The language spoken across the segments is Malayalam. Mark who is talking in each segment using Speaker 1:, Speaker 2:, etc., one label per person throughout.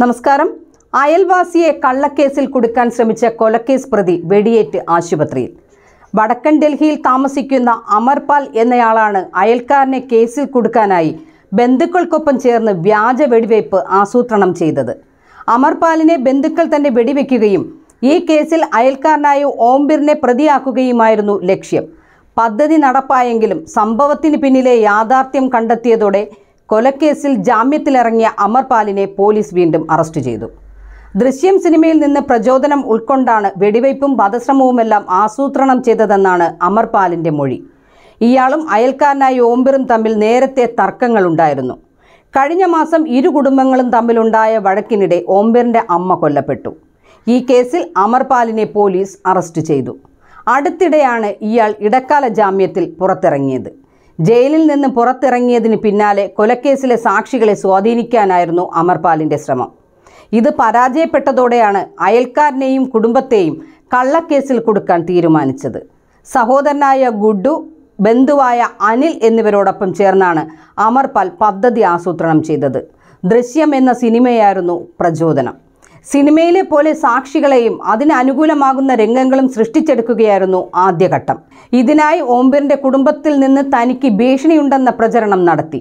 Speaker 1: നമസ്കാരം അയൽവാസിയെ കള്ളക്കേസിൽ കുടുക്കാൻ ശ്രമിച്ച കൊലക്കേസ് പ്രതി വെടിയേറ്റ് ആശുപത്രിയിൽ വടക്കൻ ഡൽഹിയിൽ താമസിക്കുന്ന അമർപാൽ എന്നയാളാണ് അയൽക്കാരനെ കേസിൽ കൊടുക്കാനായി ബന്ധുക്കൾക്കൊപ്പം ചേർന്ന് വ്യാജ വെടിവയ്പ് ആസൂത്രണം ചെയ്തത് അമർപാലിനെ ബന്ധുക്കൾ തന്നെ വെടിവെക്കുകയും ഈ കേസിൽ അയൽക്കാരനായ ഓംബിറിനെ പ്രതിയാക്കുകയുമായിരുന്നു ലക്ഷ്യം പദ്ധതി നടപ്പായെങ്കിലും സംഭവത്തിന് പിന്നിലെ യാഥാർത്ഥ്യം കണ്ടെത്തിയതോടെ കൊലക്കേസിൽ ജാമ്യത്തിലിറങ്ങിയ അമർപാലിനെ പോലീസ് വീണ്ടും അറസ്റ്റ് ചെയ്തു ദൃശ്യം സിനിമയിൽ നിന്ന് പ്രചോദനം ഉൾക്കൊണ്ടാണ് വെടിവയ്പും വധശ്രമവുമെല്ലാം ആസൂത്രണം ചെയ്തതെന്നാണ് അമർപാലിൻ്റെ മൊഴി ഇയാളും അയൽക്കാരനായ ഓമ്പിറും തമ്മിൽ നേരത്തെ തർക്കങ്ങളുണ്ടായിരുന്നു കഴിഞ്ഞ മാസം ഇരു കുടുംബങ്ങളും തമ്മിലുണ്ടായ വഴക്കിനിടെ ഓംബിറിൻ്റെ അമ്മ കൊല്ലപ്പെട്ടു ഈ കേസിൽ അമർപാലിനെ പോലീസ് അറസ്റ്റ് ചെയ്തു അടുത്തിടെയാണ് ഇയാൾ ഇടക്കാല ജാമ്യത്തിൽ പുറത്തിറങ്ങിയത് ജയിലിൽ നിന്ന് പുറത്തിറങ്ങിയതിന് പിന്നാലെ കൊലക്കേസിലെ സാക്ഷികളെ സ്വാധീനിക്കാനായിരുന്നു അമർപാലിൻ്റെ ശ്രമം ഇത് പരാജയപ്പെട്ടതോടെയാണ് അയൽക്കാരനെയും കുടുംബത്തെയും കള്ളക്കേസിൽ കൊടുക്കാൻ തീരുമാനിച്ചത് സഹോദരനായ ഗുഡു ബന്ധുവായ അനിൽ എന്നിവരോടൊപ്പം ചേർന്നാണ് അമർപാൽ പദ്ധതി ആസൂത്രണം ചെയ്തത് ദൃശ്യം എന്ന സിനിമയായിരുന്നു പ്രചോദനം സിനിമയിലെ പോലെ സാക്ഷികളെയും അതിനനുകൂലമാകുന്ന രംഗങ്ങളും സൃഷ്ടിച്ചെടുക്കുകയായിരുന്നു ആദ്യഘട്ടം ഇതിനായി ഓംബിറിന്റെ കുടുംബത്തിൽ നിന്ന് തനിക്ക് ഭീഷണിയുണ്ടെന്ന പ്രചരണം നടത്തി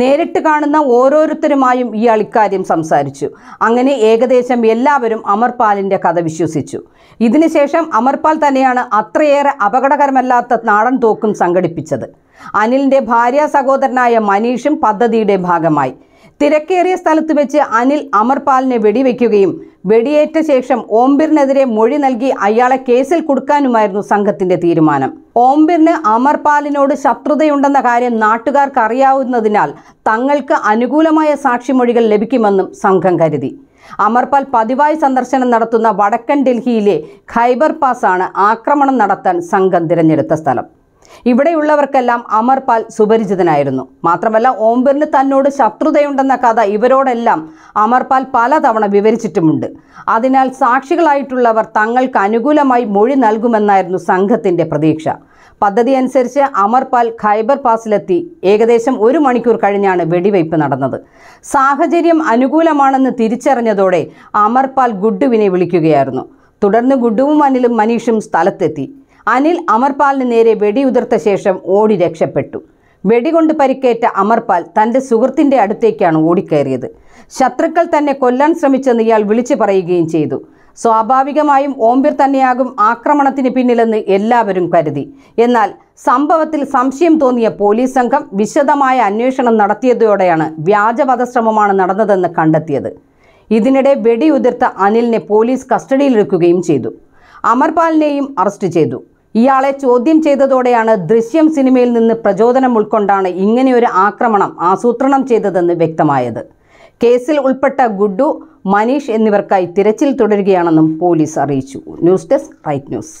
Speaker 1: നേരിട്ട് കാണുന്ന ഓരോരുത്തരുമായും ഇയാൾ ഇക്കാര്യം സംസാരിച്ചു അങ്ങനെ ഏകദേശം എല്ലാവരും അമർപാലിൻ്റെ കഥ വിശ്വസിച്ചു ഇതിനുശേഷം അമർപാൽ തന്നെയാണ് അത്രയേറെ അപകടകരമല്ലാത്ത നാടൻ തോക്കും സംഘടിപ്പിച്ചത് അനിലിൻ്റെ ഭാര്യ സഹോദരനായ മനീഷും പദ്ധതിയുടെ ഭാഗമായി തിരക്കേറിയ സ്ഥലത്ത് വെച്ച് അനിൽ അമർപാലിനെ വെടിവെക്കുകയും വെടിയേറ്റ ശേഷം ഓംബിറിനെതിരെ മൊഴി നൽകി അയാളെ കേസിൽ കൊടുക്കാനുമായിരുന്നു സംഘത്തിന്റെ തീരുമാനം ഓംബിറിന് അമർപാലിനോട് ശത്രുതയുണ്ടെന്ന കാര്യം നാട്ടുകാർക്ക് അറിയാവുന്നതിനാൽ തങ്ങൾക്ക് അനുകൂലമായ സാക്ഷിമൊഴികൾ ലഭിക്കുമെന്നും സംഘം കരുതി അമർപാൽ പതിവായി സന്ദർശനം നടത്തുന്ന വടക്കൻ ഡൽഹിയിലെ ഖൈബർ പാസ് ആണ് ആക്രമണം നടത്താൻ സംഘം തിരഞ്ഞെടുത്ത സ്ഥലം ഇവിടെയുള്ളവർക്കെല്ലാം അമർപാൽ സുപരിചിതനായിരുന്നു മാത്രമല്ല ഓം തന്നോട് ശത്രുതയുണ്ടെന്ന കഥ ഇവരോടെല്ലാം അമർപാൽ പലതവണ വിവരിച്ചിട്ടുമുണ്ട് അതിനാൽ സാക്ഷികളായിട്ടുള്ളവർ തങ്ങൾക്ക് അനുകൂലമായി മൊഴി നൽകുമെന്നായിരുന്നു സംഘത്തിൻ്റെ പ്രതീക്ഷ പദ്ധതി അനുസരിച്ച് അമർപാൽ ഖൈബർ പാസിലെത്തി ഏകദേശം ഒരു മണിക്കൂർ കഴിഞ്ഞാണ് വെടിവയ്പ് നടന്നത് സാഹചര്യം അനുകൂലമാണെന്ന് തിരിച്ചറിഞ്ഞതോടെ അമർപാൽ ഗുഡുവിനെ വിളിക്കുകയായിരുന്നു തുടർന്ന് ഗുഡുവും അനിലും മനീഷും സ്ഥലത്തെത്തി അനിൽ അമർപാലിന് നേരെ വെടിയുതിർത്ത ശേഷം ഓടി രക്ഷപ്പെട്ടു വെടികൊണ്ട് പരിക്കേറ്റ അമർപാൽ തൻ്റെ സുഹൃത്തിൻ്റെ അടുത്തേക്കാണ് ഓടിക്കയറിയത് ശത്രുക്കൾ തന്നെ കൊല്ലാൻ ശ്രമിച്ചെന്ന് ഇയാൾ വിളിച്ചു പറയുകയും ചെയ്തു സ്വാഭാവികമായും ഓംബിർ തന്നെയാകും ആക്രമണത്തിന് പിന്നിലെന്ന് എല്ലാവരും കരുതി എന്നാൽ സംഭവത്തിൽ സംശയം തോന്നിയ പോലീസ് സംഘം വിശദമായ അന്വേഷണം നടത്തിയതോടെയാണ് വ്യാജവധശ്രമമാണ് നടന്നതെന്ന് കണ്ടെത്തിയത് ഇതിനിടെ വെടിയുതിർത്ത അനിലിനെ പോലീസ് കസ്റ്റഡിയിലെടുക്കുകയും ചെയ്തു അമർപാലിനെയും അറസ്റ്റ് ചെയ്തു ഇയാളെ ചോദ്യം ചെയ്തതോടെയാണ് ദൃശ്യം സിനിമയിൽ നിന്ന് പ്രചോദനം ഉൾക്കൊണ്ടാണ് ഇങ്ങനെയൊരു ആക്രമണം ആസൂത്രണം ചെയ്തതെന്ന് വ്യക്തമായത് കേസിൽ ഉൾപ്പെട്ട ഗുഡ്ഡു മനീഷ് എന്നിവർക്കായി തിരച്ചിൽ തുടരുകയാണെന്നും പോലീസ് അറിയിച്ചു ന്യൂസ് ഡെസ്ക് റൈറ്റ് ന്യൂസ്